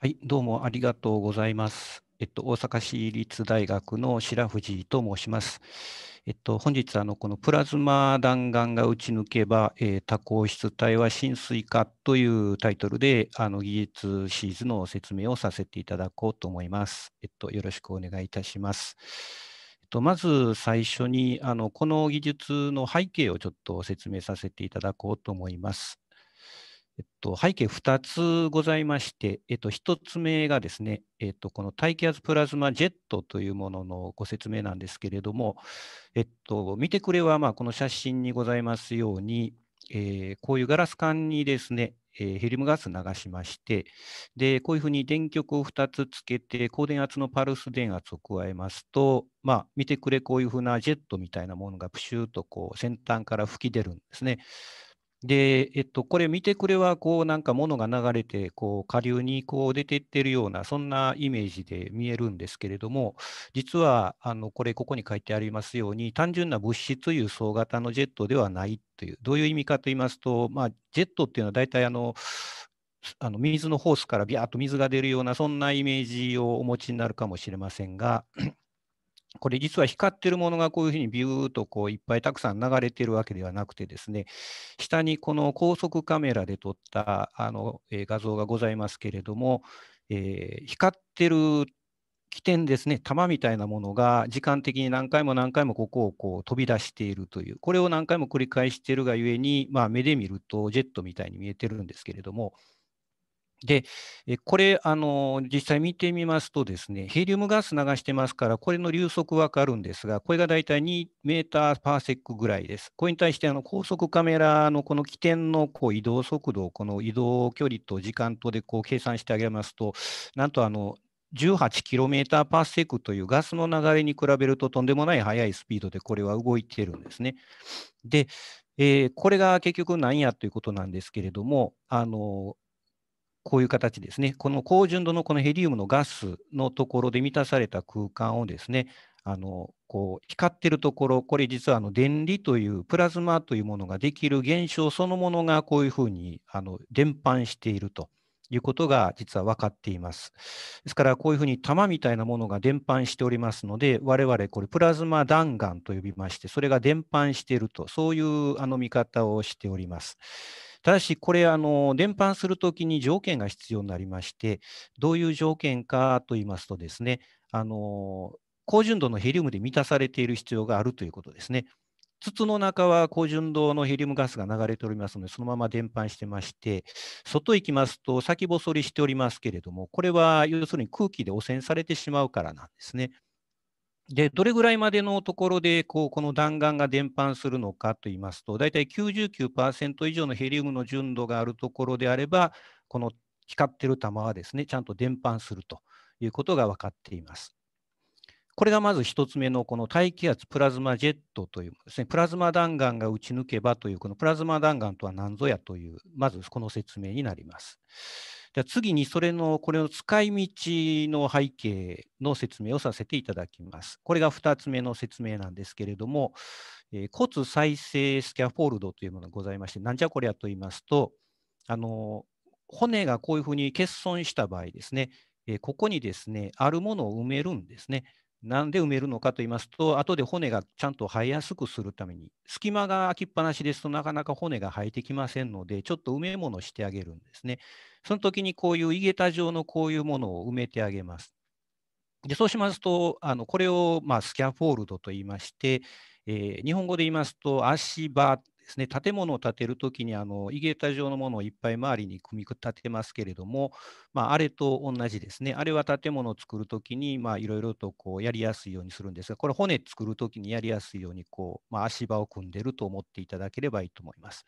はい、どうもありがとうございます。えっと、大阪市立大学の白藤と申します。えっと、本日あの、このプラズマ弾丸が撃ち抜けば、えー、多孔質体は浸水化というタイトルで、あの技術シーズの説明をさせていただこうと思います。えっと、よろしくお願いいたします。えっと、まず最初にあの、この技術の背景をちょっと説明させていただこうと思います。えっと、背景2つございまして、えっと、1つ目がですね、えっと、この大気圧プラズマジェットというもののご説明なんですけれども、えっと、見てくれは、まあ、この写真にございますように、えー、こういうガラス管にですね、えー、ヘリウムガス流しまして、で、こういうふうに電極を2つつけて、高電圧のパルス電圧を加えますと、まあ、見てくれ、こういうふうなジェットみたいなものがプシューとこう先端から吹き出るんですね。で、えっと、これ見てくれは、こう、なんか物が流れて、こう、下流にこう出ていってるような、そんなイメージで見えるんですけれども、実は、あの、これ、ここに書いてありますように、単純な物質輸送型のジェットではないという、どういう意味かと言いますと、まあ、ジェットっていうのは大体、あの、あの水のホースからビャーっと水が出るようなそんなイメージをお持ちになるかもしれませんがこれ実は光ってるものがこういうふうにビューとこういっぱいたくさん流れてるわけではなくてですね下にこの高速カメラで撮ったあの、え画像がございますけれども、えー、光ってる起点ですね玉みたいなものが時間的に何回も何回もここをこう飛び出しているというこれを何回も繰り返しているがゆえに、まあ、目で見るとジェットみたいに見えてるんですけれどもで、これ、あの、実際見てみますとですね、ヘリウムガス流してますから、これの流速わかるんですが、これがだいたい2メーターパーセックぐらいです。これに対して、あの、高速カメラのこの起点のこう移動速度、この移動距離と時間とでこう計算してあげますと、なんとあの、1 8ターパーセックというガスの流れに比べるととんでもない速いスピードでこれは動いているんですね。で、えー、これが結局何やということなんですけれども、あのこういう形ですね、この高純度のこのヘリウムのガスのところで満たされた空間をですね、あのこう光ってるところ、これ実はあの電離というプラズマというものができる現象そのものがこういうふうにあの伝播しているということが実は分かっています。ですからこういうふうに玉みたいなものが伝播しておりますので我々これプラズマ弾丸と呼びましてそれが伝播しているとそういうあの見方をしております。ただし、これ、あの伝播するときに条件が必要になりまして、どういう条件かといいますとですね、あの高純度のヘリウムで満たされている必要があるということですね。筒の中は高純度のヘリウムガスが流れておりますので、そのまま伝播してまして、外行きますと先細りしておりますけれども、これは要するに空気で汚染されてしまうからなんですね。で、どれぐらいまでのところで、こう、この弾丸が伝播するのかといいますと、大体99%以上のヘリウムの純度があるところであれば、この光ってる弾はですね、ちゃんと伝播するということが分かっています。これがまず1つ目のこの大気圧プラズマジェットというですね、プラズマ弾丸が撃ち抜けばという、このプラズマ弾丸とは何ぞやという、まずこの説明になります。じゃ次にそれのこれの使い道の背景の説明をさせていただきます。これが2つ目の説明なんですけれども、えー、骨再生スキャフォールドというものがございまして、なんじゃこりゃと言いますと、あの骨がこういうふうに欠損した場合ですね、えー、ここにですね、あるものを埋めるんですね。なんで埋めるのかと言いますと、後で骨がちゃんと生えやすくするために、隙間が空きっぱなしですとなかなか骨が生えてきませんので、ちょっと埋め物してあげるんですね。その時にこういう井桁状のこういうものを埋めてあげます。でそうしますと、あのこれをまあスキャフォールドと言いまして、えー、日本語で言いますと足場ですね、建物を建てる時にあの、イゲータ状のものをいっぱい周りに組み立てますけれども、まあ、あれと同じですね、あれは建物を作る時に、まいろいろとこうやりやすいようにするんですが、これ、骨作る時にやりやすいようにこう、まあ、足場を組んでると思っていただければいいと思います。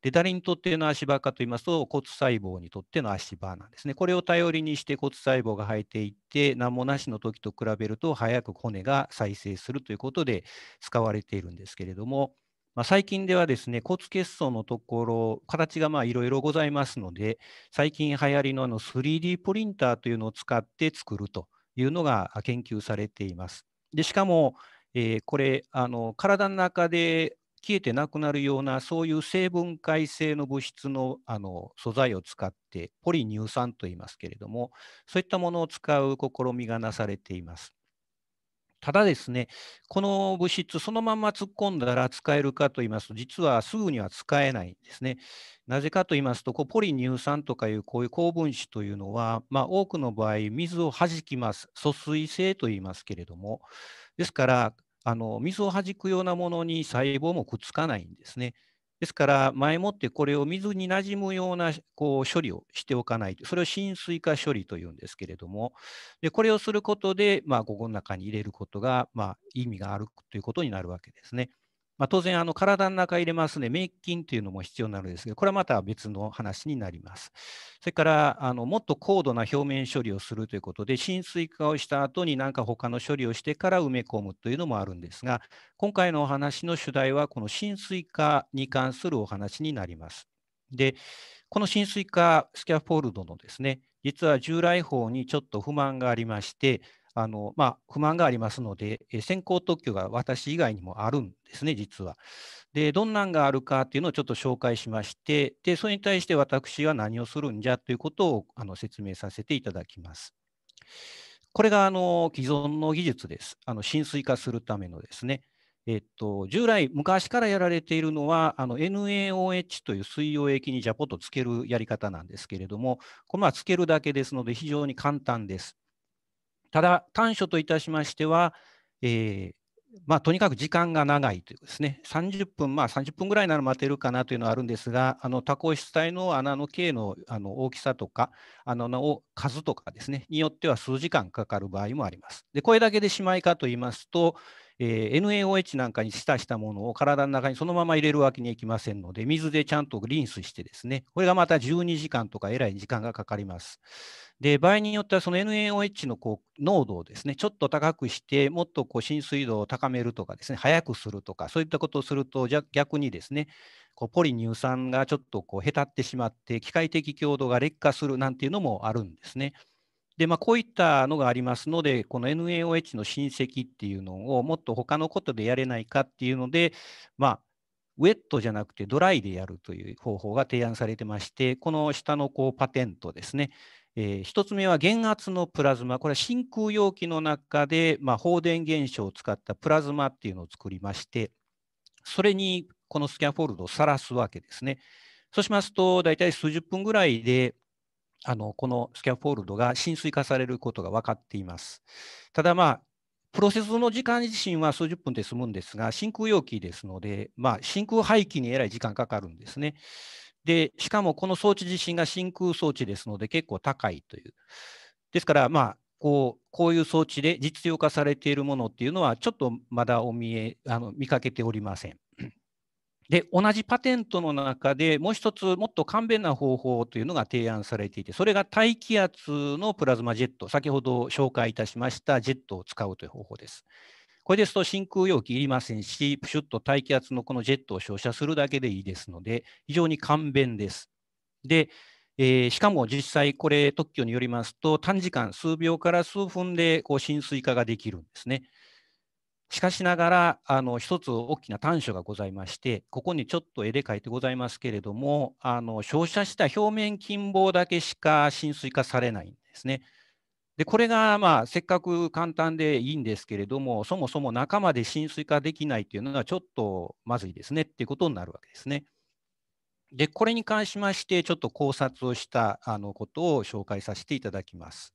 で、誰にとっての足場かと言いますと、骨細胞にとっての足場なんですね。これを頼りにして骨細胞が生えていって、何もなしの時と比べると、早く骨が再生するということで使われているんですけれども、まあ、最近ではですね、骨欠損のところ、形がいろいろございますので、最近流行りのあの 3D プリンターというのを使って作るというのが研究されています。でしかも、えー、これあの、体の中で消えてなくなるようなそういう成分解性の物質のあの素材を使ってポリ乳酸といいますけれどもそういったものを使う試みがなされています。ただですね、この物質、そのまま突っ込んだら使えるかと言いますと、実はすぐには使えないんですね。なぜかと言いますと、こうポリ乳酸とかいうこういう高分子というのは、まあ、多くの場合、水をはじきます。疎水性と言いますけれども、ですから、あの水をはじくようなものに細胞もくっつかないんですね。ですから、前もってこれを水になじむようなこう処理をしておかないと、それを浸水化処理というんですけれども、でこれをすることで、まあ、ここの中に入れることが、まあ、意味があるということになるわけですね。まあ、当然、あの体の中入れますね、免疫菌というのも必要になるんですけど、これはまた別の話になります。それから、あのもっと高度な表面処理をするということで、浸水化をした後に何か他の処理をしてから埋め込むというのもあるんですが、今回のお話の主題は、この浸水化に関するお話になります。で、この浸水化スキャフォールドのですね、実は従来法にちょっと不満がありまして、あのまあ、不満がありますので、先行特許が私以外にもあるんですね、実は。で、どんなんがあるかっていうのをちょっと紹介しまして、でそれに対して私は何をするんじゃということをあの説明させていただきます。これがあの既存の技術です。あの浸水化するためのですね。えっと、従来、昔からやられているのは、あの NaOH という水溶液にジャポッとつけるやり方なんですけれども、このはつけるだけですので、非常に簡単です。ただ、短所といたしましては、えーまあ、とにかく時間が長いというですね、30分、まあ、30分ぐらいなら待てるかなというのはあるんですが、あの多孔質体の穴の径のあの大きさとか、穴の数とかですね、によっては数時間かかる場合もあります。で、これだけでしまいかと言いますと、えー、NaOH なんかに浸したものを体の中にそのまま入れるわけにはいきませんので、水でちゃんとリンスしてですね、これがまた12時間とかえらい時間がかかります。で場合によってはその NaOH のこう濃度をですねちょっと高くしてもっとこう浸水度を高めるとかですね早くするとかそういったことをすると逆にですねこうポリ乳酸がちょっとこうへたってしまって機械的強度が劣化するなんていうのもあるんですね。でまあ、こういったのがありますので、この NaOH の親戚っていうのをもっと他のことでやれないかっていうので、まあ、ウェットじゃなくてドライでやるという方法が提案されてまして、この下のこうパテントですね、えー、1つ目は減圧のプラズマ、これは真空容器の中で、まあ、放電現象を使ったプラズマっていうのを作りまして、それにこのスキャンフォールドをさらすわけですね。そうしますと、大体数十分ぐらいで、あのこのスキャンフォールドが浸水化されることが分かっています。ただ、まあ、プロセスの時間自身は数十分で済むんですが、真空容器ですので、まあ、真空廃棄にえらい時間かかるんですね。で、しかもこの装置自身が真空装置ですので、結構高いという。ですから、まあ、こうこういう装置で実用化されているものっていうのは、ちょっとまだお見えあの見かけておりません。で、同じパテントの中でもう一つ、もっと簡便な方法というのが提案されていて、それが大気圧のプラズマジェット、先ほど紹介いたしましたジェットを使うという方法です。これですと真空容器いりませんし、プシュッと大気圧のこのジェットを照射するだけでいいですので、非常に簡便です。で、えー、しかも実際、これ、特許によりますと、短時間、数秒から数分でこう浸水化ができるんですね。しかしながら、あの一つ大きな短所がございまして、ここにちょっと絵で描いてございますけれども、あの照射した表面金棒だけしか浸水化されないんですね。でこれがまあせっかく簡単でいいんですけれども、そもそも中まで浸水化できないというのはちょっとまずいですねっていうことになるわけですね。で、これに関しまして、ちょっと考察をしたあのことを紹介させていただきます。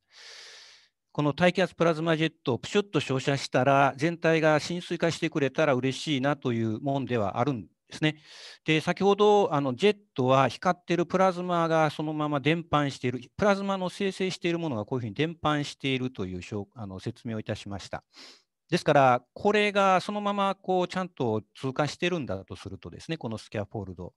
この大気圧プラズマジェットをプシュッと照射したら、全体が浸水化してくれたら嬉しいなというもんではあるんですね。で先ほどあのジェットは光っているプラズマがそのまま伝播しているプラズマの生成しているものがこういうふうに伝播しているというあの説明をいたしました。ですからこれがそのままこうちゃんと通過してるんだとするとですねこのスキャフォールド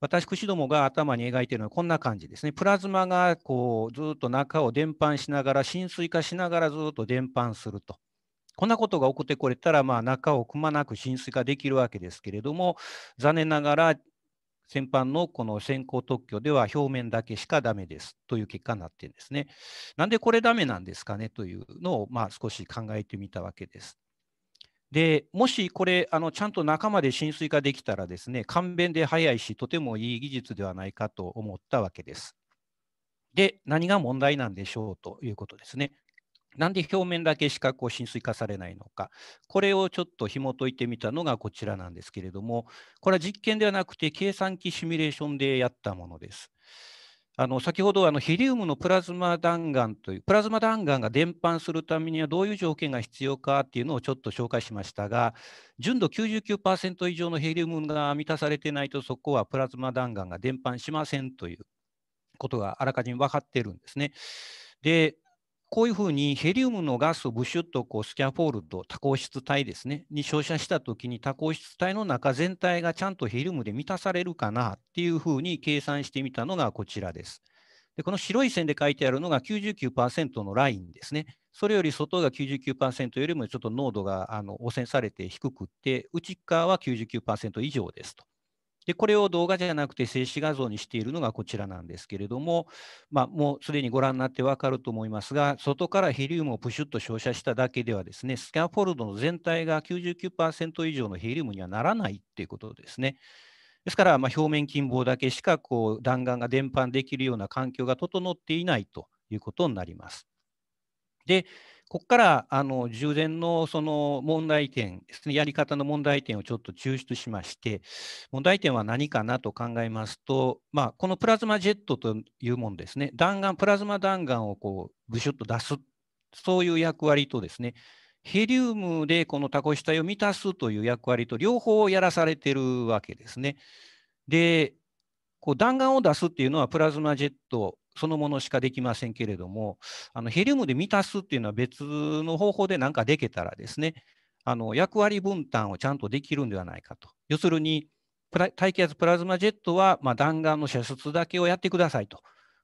私くしどもが頭に描いているのはこんな感じですねプラズマがこうずっと中を伝播しながら浸水化しながらずっと伝播するとこんなことが起こってこれたら、まあ、中をくまなく浸水ができるわけですけれども、残念ながら、先般のこの先行特許では表面だけしかダメですという結果になってるんですね。なんでこれダメなんですかねというのを、まあ、少し考えてみたわけです。でもしこれあのちゃんと中まで浸水化できたらですね簡便で早いしとてもいい技術ではないかと思ったわけです。で何が問題なんでしょうということですね。なんで表面だけ四角を浸水化されないのか、これをちょっと紐解いてみたのがこちらなんですけれども、これは実験ではなくて計算機シミュレーションでやったものです。あの先ほどあのヘリウムのプラズマ弾丸というプラズマ弾丸が伝播するためにはどういう条件が必要かっていうのをちょっと紹介しましたが純度99%以上のヘリウムが満たされてないとそこはプラズマ弾丸が伝播しませんということがあらかじめ分かっているんですね。でこういうふうにヘリウムのガスをブシュッとこうスキャフォールド、多孔質体ですね、に照射したときに多孔質体の中全体がちゃんとヘリウムで満たされるかなっていうふうに計算してみたのがこちらです。でこの白い線で書いてあるのが99%のラインですね。それより外が99%よりもちょっと濃度があの汚染されて低くって、内側は99%以上ですと。で、これを動画じゃなくて静止画像にしているのがこちらなんですけれども、まあ、もうすでにご覧になってわかると思いますが、外からヘリウムをプシュッと照射しただけではですね、スキャンフォルドの全体が99%以上のヘリウムにはならないっていうことですね。ですから、ま表面近傍だけしかこう弾丸が伝播できるような環境が整っていないということになります。で、ここからあの充電のその問題点ですね、やり方の問題点をちょっと抽出しまして、問題点は何かなと考えますと、まあ、このプラズマジェットというものですね、弾丸、プラズマ弾丸をこうぐしゅっと出す、そういう役割とですね、ヘリウムでこのタコシ体を満たすという役割と両方やらされてるわけですね。で、こう弾丸を出すっていうのはプラズマジェットそのものしかできませんけれども、あのヘリウムで満たすっていうのは別の方法で何かできたらですね、あの役割分担をちゃんとできるんではないかと。要するに、大気圧プラズマジェットは、まあ、弾丸の射出だけをやってくださいと。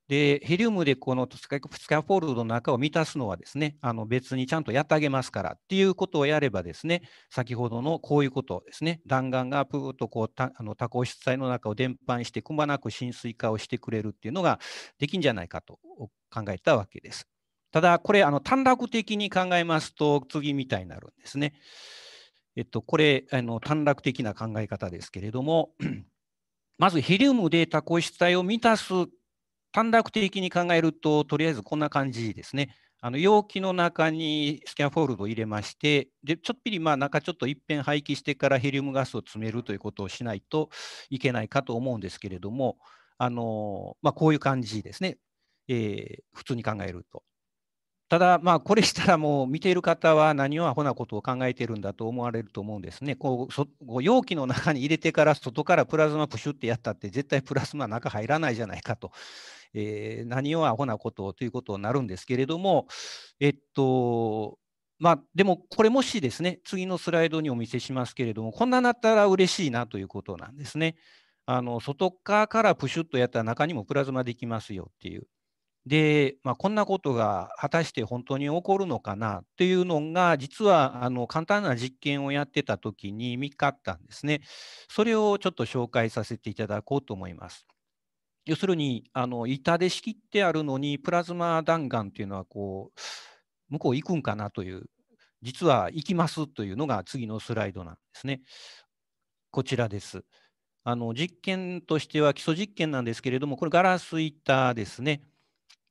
で、ヘリウムでこのスカフォールドの中を満たすのはですね、あの別にちゃんとやってあげますからっていうことをやればですね、先ほどのこういうことですね、弾丸がプーッとこうたあの多孔質体の中を伝播してくまなく浸水化をしてくれるっていうのができんじゃないかと考えたわけです。ただ、これ、あの短絡的に考えますと、次みたいになるんですね。えっと、これ、あの短絡的な考え方ですけれども、まずヘリウムで多孔質体を満たす短絡的に考えると、とりあえずこんな感じですね。あの容器の中にスキャンフォールドを入れまして、でちょっぴりまあ中ちょっと一遍廃棄してからヘリウムガスを詰めるということをしないといけないかと思うんですけれども、あのまあ、こういう感じですね、えー、普通に考えると。ただ、まあ、これしたらもう見ている方は何をアホなことを考えているんだと思われると思うんですね。こうそ容器の中に入れてから外からプラズマプシュってやったって絶対プラズマ中入らないじゃないかと、えー、何をアホなことをということになるんですけれども、えっと、まあ、でもこれもしですね、次のスライドにお見せしますけれども、こんななったら嬉しいなということなんですね。あの外側からプシュッとやったら中にもプラズマできますよっていう。で、まあ、こんなことが果たして本当に起こるのかなっていうのが実はあの簡単な実験をやってた時に見かったんですね。それをちょっと紹介させていただこうと思います。要するにあの板で仕切ってあるのにプラズマ弾丸というのはこう向こう行くんかなという実は行きますというのが次のスライドなんですね。こちらです。あの実験としては基礎実験なんですけれどもこれガラス板ですね。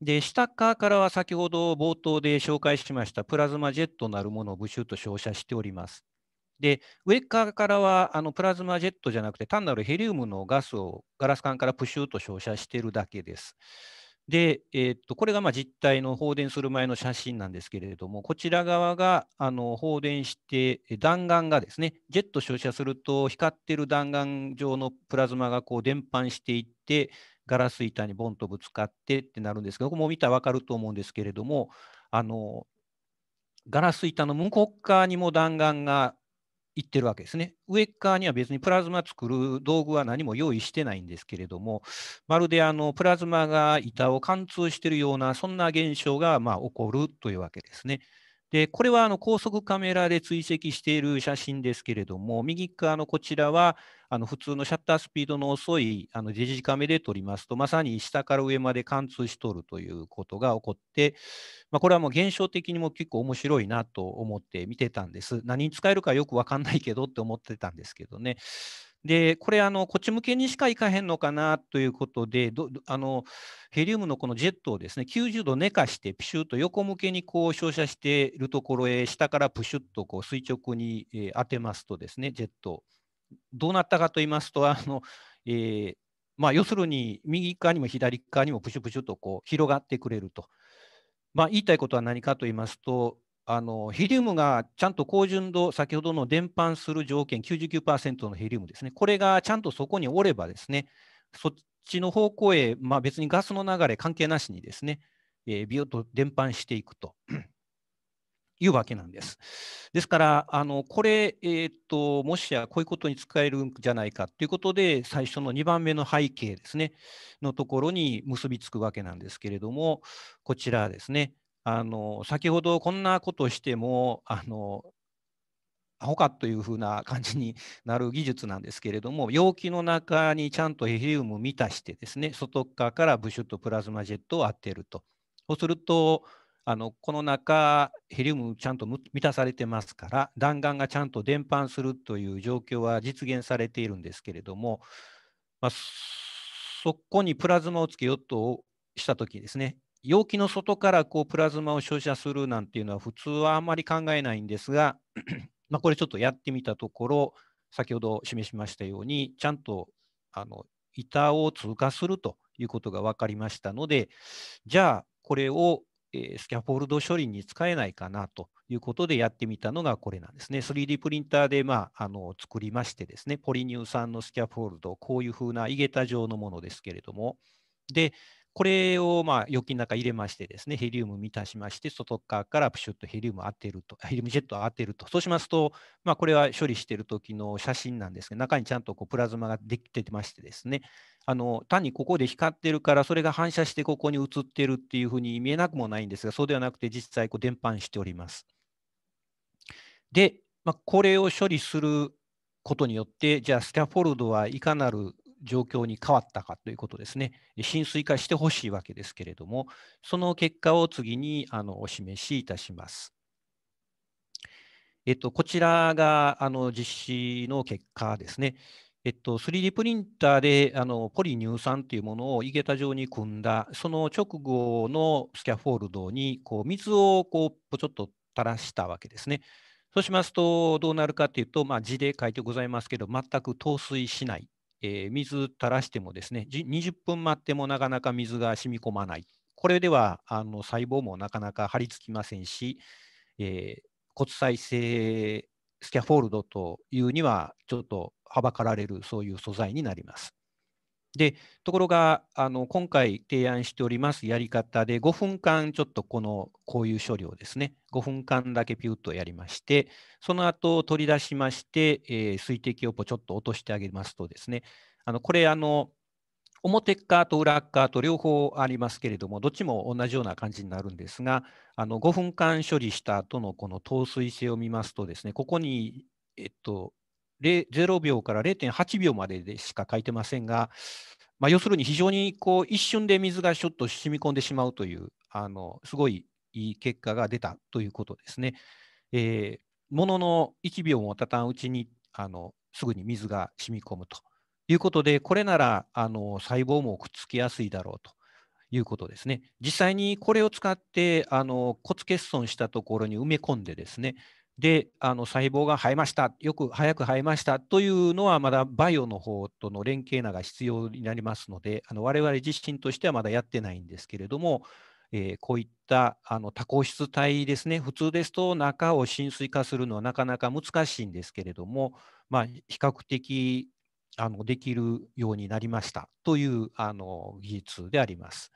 で下側からは先ほど冒頭で紹介しましたプラズマジェットなるものをブシューと照射しております。で上側からはあのプラズマジェットじゃなくて単なるヘリウムのガスをガラス管からプシューと照射しているだけです。で、えー、っとこれがま実体の放電する前の写真なんですけれども、こちら側があの放電して弾丸がですね、ジェット照射すると光ってる弾丸状のプラズマがこう伝播していって、ガラス板にボンとぶつかってってなるんですけど、ここも見たら分かると思うんですけれども、あのガラス板の向こう側にも弾丸がいってるわけですね。上側には別にプラズマ作る道具は何も用意してないんですけれども、まるであのプラズマが板を貫通してるような、そんな現象がま起こるというわけですね。で、これはあの高速カメラで追跡している写真ですけれども、右側のこちらは、あの普通のシャッタースピードの遅いあのデジカメで撮りますと、まさに下から上まで貫通しとるということが起こって、まあ、これはもう現象的にも結構面白いなと思って見てたんです。何に使えるかよく分かんないけどって思ってたんですけどね。で、これ、あの、こっち向けにしか行かへんのかなということで、どあの、ヘリウムのこのジェットをですね、90度寝かして、ピシュッと横向けにこう照射しているところへ、下からプシュッとこう垂直に、え当てますとですね、ジェット。どうなったかと言いますと、あの、えー、まあ、要するに右側にも左側にもプシュプシュとこう広がってくれると。まあ、言いたいことは何かと言いますと、あのヘリウムがちゃんと高純度、先ほどの伝播する条件99%のヘリウムですね、これがちゃんとそこにおればですね、そっちの方向へ、まあ、別にガスの流れ関係なしにですね、えー、ビュッと伝播していくと いうわけなんです。ですから、あのこれ、えーと、もしやこういうことに使えるんじゃないかということで、最初の2番目の背景ですね、のところに結びつくわけなんですけれども、こちらですね、あの先ほどこんなことしてもあのアホかというふうな感じになる技術なんですけれども容器の中にちゃんとヘリウムを満たしてですね外側からブシュッとプラズマジェットを当てるとそうするとあのこの中ヘリウムちゃんと満たされてますから弾丸がちゃんと伝播するという状況は実現されているんですけれども、まあ、そこにプラズマをつけようとした時ですね容器の外からこうプラズマを照射するなんていうのは普通はあんまり考えないんですが、まあ、これちょっとやってみたところ、先ほど示しましたように、ちゃんとあの板を通過するということが分かりましたので、じゃあこれを、えスキャフォールド処理に使えないかなということでやってみたのがこれなんですね。3D プリンターで、まあ、あの作りましてですね、ポリニュー酸のスキャフォールド、こういうふうな井桁状のものですけれども、で、これをまあ預金の中入れましてですね、ヘリウム満たしまして、外側からプシュッとヘリウム当てると、ヘリウムジェットを当てると。そうしますと、まあ、これは処理している時の写真なんですけど、中にちゃんとこうプラズマができてましてですね、あの単にここで光ってるから、それが反射してここに映ってるっていうふうに見えなくもないんですが、そうではなくて実際こう伝播しております。で、まあ、これを処理することによって、じゃあスキャフォルドはいかなる状況に変わったかということですね、浸水化してほしいわけですけれども、その結果を次にあのお示しいたします。えっと、こちらがあの実施の結果ですね。えっと、3D プリンターであのポリ乳酸というものを井桁状に組んだ、その直後のスキャフォールドにこう水をこうちょっと垂らしたわけですね。そうしますと、どうなるかというと、まあ、字で書いてございますけど、全く透水しないえー、水垂らしてもですね20分待ってもなかなか水が染み込まないこれではあの細胞もなかなか張り付きませんし、えー、骨再生スキャフォールドというにはちょっとはばかられるそういう素材になります。でところがあの今回提案しておりますやり方で5分間ちょっとこのこういう処理をですね5分間だけピュッとやりましてその後取り出しまして、えー、水滴をちょっと落としてあげますとですねあのこれあの表側と裏側と両方ありますけれどもどっちも同じような感じになるんですがあの5分間処理した後のこの透水性を見ますとですねここにえっと0秒から0.8秒まででしか書いてませんが、まあ、要するに非常にこう一瞬で水がちょっと染み込んでしまうというあのすごいいい結果が出たということですね。えー、ものの1秒もたたんうちにあのすぐに水が染み込むということでこれならあの細胞もくっつきやすいだろうということですね。実際にこれを使ってあの骨欠損したところに埋め込んでですね、であの細胞が生えましたよく早く生えましたというのはまだバイオの方との連携なが必要になりますのであの我々自身としてはまだやってないんですけれども、えー、こういったあの多孔質体ですね普通ですと中を浸水化するのはなかなか難しいんですけれども、まあ、比較的あのできるようになりましたというあの技術であります。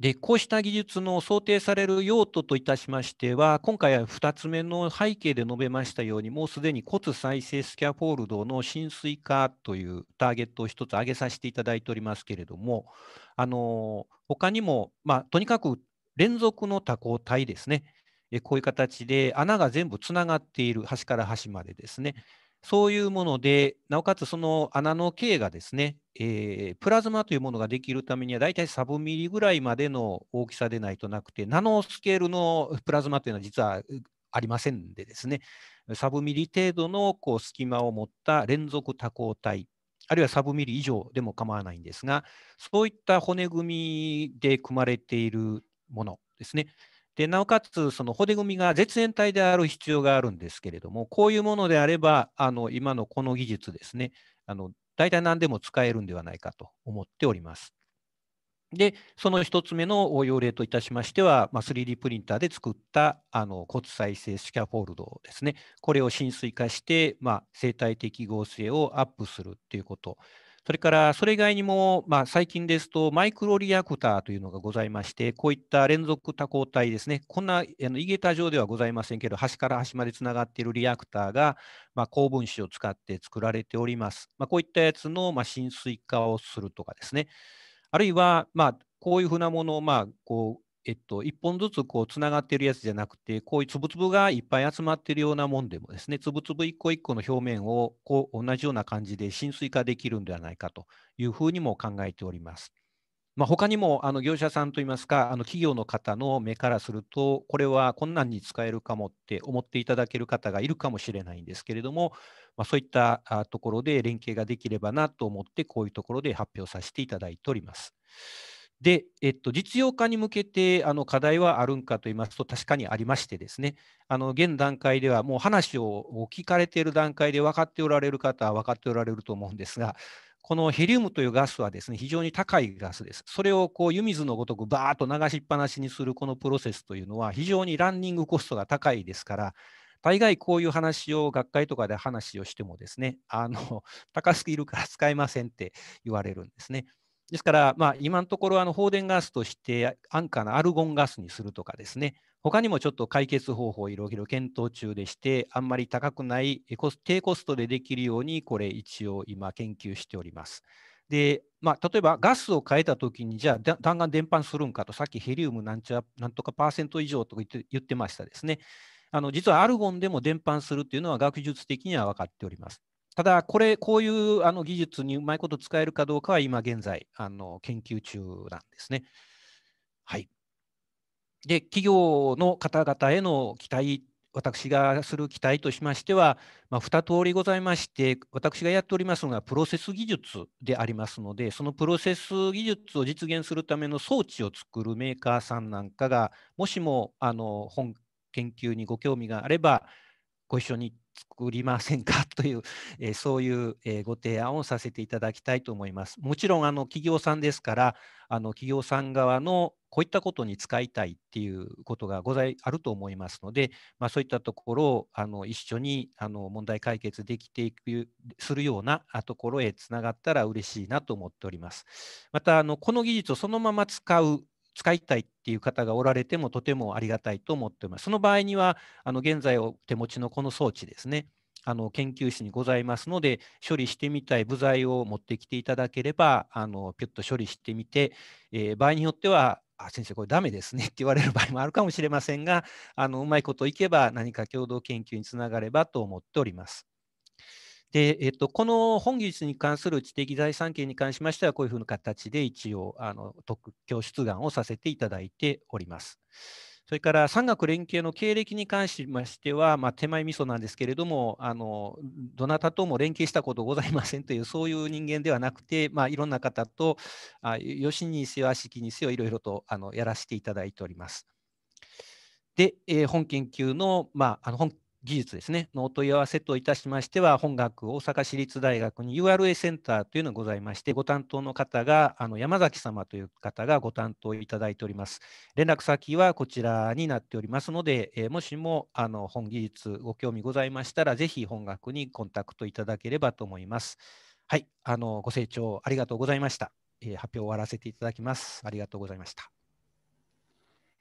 でこうした技術の想定される用途といたしましては、今回は2つ目の背景で述べましたように、もうすでに骨再生スキャフォールドの浸水化というターゲットを1つ挙げさせていただいておりますけれども、あの他にも、まあ、とにかく連続の多孔体ですね、こういう形で穴が全部つながっている、端から端までですね、そういうもので、なおかつその穴の径がですね、えー、プラズマというものができるためには、大体サブミリぐらいまでの大きさでないとなくて、ナノスケールの プラズマというのは実はありませんでですね、サブミリ程度のこう隙間を持った連続多孔体、あるいはサブミリ以上でも構わないんですが、そういった骨組みで組まれているものですね。でなおかつ、その骨組みが絶縁体である必要があるんですけれども、こういうものであれば、あの今のこの技術ですねあの、大体何でも使えるんではないかと思っております。で、その1つ目の応用例といたしましては、まあ、3D プリンターで作ったあの骨再生スキャフォールドですね、これを浸水化して、まあ、生態適合性をアップするということ、それからそれ以外にも、まあ、最近ですとマイクロリアクターというのがございまして、こういった連続多項体ですね、こんなあのイゲタ上ではございませんけど、端から端までつながっているリアクターが、まあ、高分子を使って作られております。まあ、こういったやつの、まあ、浸水化をするとかですね、あるいは、まあ、こういうふうなものを、まあ、こうえっと、1本ずつこうつながってるやつじゃなくて、こういうつぶつぶがいっぱい集まってるようなもんでもですね、つぶつぶ一個一個の表面をこう同じような感じで浸水化できるんではないかというふうにも考えております。まあ、他にもあの業者さんといいますか、あの企業の方の目からすると、これは困難に使えるかもって思っていただける方がいるかもしれないんですけれども、まあ、そういったところで連携ができればなと思って、こういうところで発表させていただいております。で、えっと、実用化に向けてあの課題はあるんかと言いますと、確かにありましてですね、あの現段階ではもう話を聞かれている段階で分かっておられる方は分かっておられると思うんですが、このヘリウムというガスはですね、非常に高いガスです。それをこう湯水のごとくバーッと流しっぱなしにするこのプロセスというのは非常にランニングコストが高いですから、大概こういう話を学会とかで話をしてもですね、あの高すぎるから使えませんって言われるんですね。ですから、まあ、今のところあの放電ガスとして安価なアルゴンガスにするとかですね、他にもちょっと解決方法をいろいろ検討中でして、あんまり高くない低コストでできるように、これ一応今研究しております。で、まあ、例えばガスを変えたときに、じゃあ弾丸伝播するんかと、さっきヘリウムなんちゃなんとかパーセント以上とか言って言ってましたですね。あの実はアルゴンでも伝播するというのは学術的には分かっております。ただ、これ、こういうあの技術にうまいこと使えるかどうかは今現在、あの研究中なんですね。はい。で、企業の方々への期待、私がする期待としましては、まあ、2通りございまして、私がやっておりますのがプロセス技術でありますので、そのプロセス技術を実現するための装置を作るメーカーさんなんかが、もしもあの本研究にご興味があれば、ご一緒に作りませんかという、えー、そういう、えー、ご提案をさせていただきたいと思います。もちろんあの企業さんですからあの企業さん側のこういったことに使いたいっていうことがございあると思いますので、まあ、そういったところをあの一緒にあの問題解決できていくするようなところへつながったら嬉しいなと思っております。またあのこの技術をそのまま使う使いたいっていう方がおられてもとてもありがたいと思ってります。その場合には、あの現在お手持ちのこの装置ですね、あの研究室にございますので、処理してみたい部材を持ってきていただければ、あのピュッと処理してみて、えー、場合によっては、あ先生、これダメですねって言われる場合もあるかもしれませんが、あのうまいこといけば何か共同研究につながればと思っております。で、えっと、この本技術に関する知的財産権に関しましては、こういうふうな形で一応あの特許出願をさせていただいております。それから産学連携の経歴に関しましては、まあ、手前味噌なんですけれどもあの、どなたとも連携したことございませんという、そういう人間ではなくて、まあ、いろんな方と、あよしにせよ、あしきにせよ、いろいろとあのやらせていただいております。で、えー、本研究の,、まあ、あの本技術ですね、のお問い合わせといたしましては、本学大阪市立大学に URA センターというのがございまして、ご担当の方があの山崎様という方がご担当いただいております。連絡先はこちらになっておりますので、えー、もしもあの本技術ご興味ございましたら、ぜひ本学にコンタクトいただければと思います。はい、あのご清聴ありがとうございました。えー、発表を終わらせていただきます。ありがとうございました。